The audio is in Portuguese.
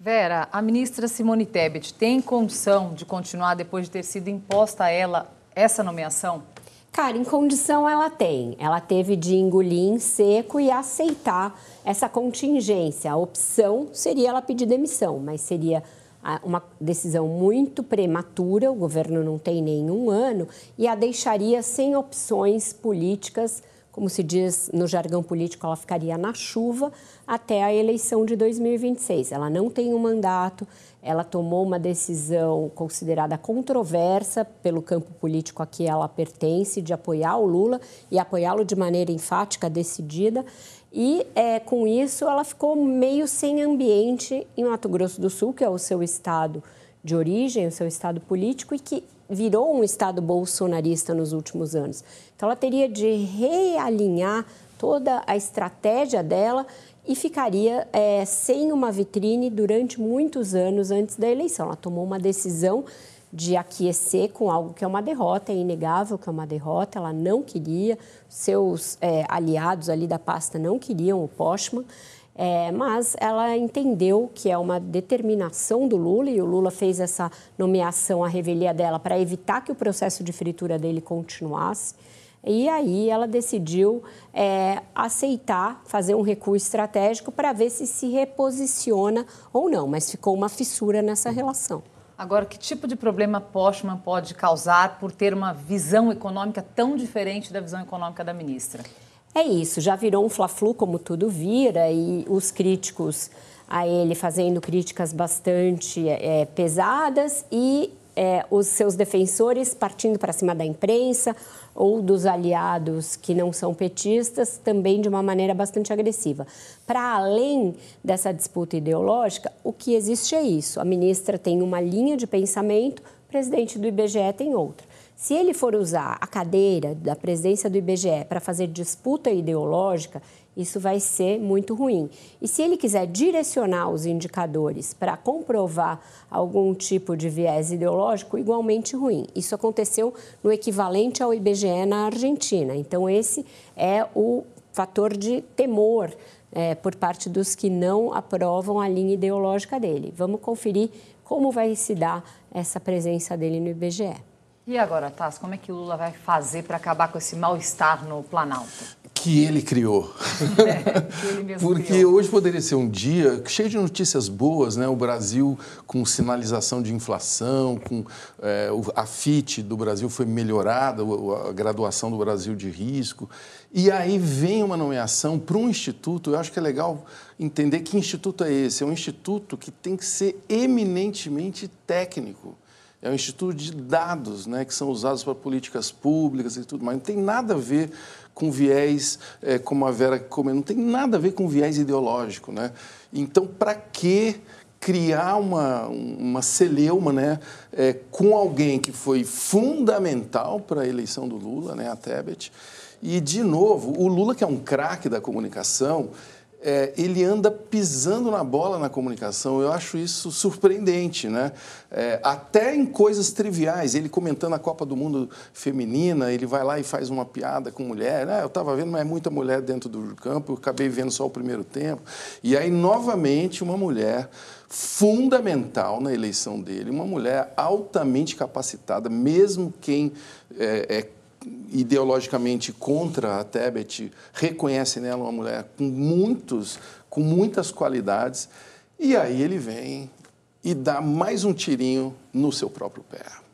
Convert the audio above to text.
Vera, a ministra Simone Tebet tem condição de continuar depois de ter sido imposta a ela essa nomeação? Cara, em condição ela tem. Ela teve de engolir em seco e aceitar essa contingência. A opção seria ela pedir demissão, mas seria ah, uma decisão muito prematura, o governo não tem nenhum ano, e a deixaria sem opções políticas como se diz no jargão político, ela ficaria na chuva até a eleição de 2026. Ela não tem um mandato, ela tomou uma decisão considerada controversa pelo campo político a que ela pertence, de apoiar o Lula e apoiá-lo de maneira enfática, decidida. E é, com isso, ela ficou meio sem ambiente em Mato Grosso do Sul, que é o seu estado de origem, o seu estado político, e que virou um Estado bolsonarista nos últimos anos. Então, ela teria de realinhar toda a estratégia dela e ficaria é, sem uma vitrine durante muitos anos antes da eleição. Ela tomou uma decisão de aquecer com algo que é uma derrota, é inegável que é uma derrota, ela não queria, seus é, aliados ali da pasta não queriam o Postman, é, mas ela entendeu que é uma determinação do Lula e o Lula fez essa nomeação à revelia dela para evitar que o processo de fritura dele continuasse. E aí ela decidiu é, aceitar fazer um recuo estratégico para ver se se reposiciona ou não, mas ficou uma fissura nessa relação. Agora, que tipo de problema Postman pode causar por ter uma visão econômica tão diferente da visão econômica da ministra? É isso, já virou um fla-flu como tudo vira e os críticos a ele fazendo críticas bastante é, é pesadas e é, os seus defensores partindo para cima da imprensa ou dos aliados que não são petistas também de uma maneira bastante agressiva. Para além dessa disputa ideológica, o que existe é isso: a ministra tem uma linha de pensamento, o presidente do IBGE tem outra. Se ele for usar a cadeira da presidência do IBGE para fazer disputa ideológica, isso vai ser muito ruim. E se ele quiser direcionar os indicadores para comprovar algum tipo de viés ideológico, igualmente ruim. Isso aconteceu no equivalente ao IBGE na Argentina. Então, esse é o fator de temor é, por parte dos que não aprovam a linha ideológica dele. Vamos conferir como vai se dar essa presença dele no IBGE. E agora, Tasso, como é que Lula vai fazer para acabar com esse mal-estar no Planalto? Que ele criou. É, que ele Porque criou. hoje poderia ser um dia cheio de notícias boas, né? O Brasil com sinalização de inflação, com é, a FIT do Brasil foi melhorada, a graduação do Brasil de risco. E aí vem uma nomeação para um instituto, eu acho que é legal entender que instituto é esse. É um instituto que tem que ser eminentemente técnico é um instituto de dados, né, que são usados para políticas públicas e tudo mais. Não tem nada a ver com viés, é, como a Vera comentou, não tem nada a ver com viés ideológico, né? Então, para que criar uma, uma celeuma né, é, com alguém que foi fundamental para a eleição do Lula, né, a Tebet. E, de novo, o Lula, que é um craque da comunicação, é, ele anda pisando na bola na comunicação. Eu acho isso surpreendente, né? É, até em coisas triviais. Ele comentando a Copa do Mundo feminina, ele vai lá e faz uma piada com mulher. Né? eu estava vendo, mas é muita mulher dentro do campo, eu acabei vendo só o primeiro tempo. E aí, novamente, uma mulher fundamental na eleição dele, uma mulher altamente capacitada, mesmo quem é, é ideologicamente contra a Tebet reconhece nela uma mulher com muitos, com muitas qualidades, e aí ele vem e dá mais um tirinho no seu próprio pé.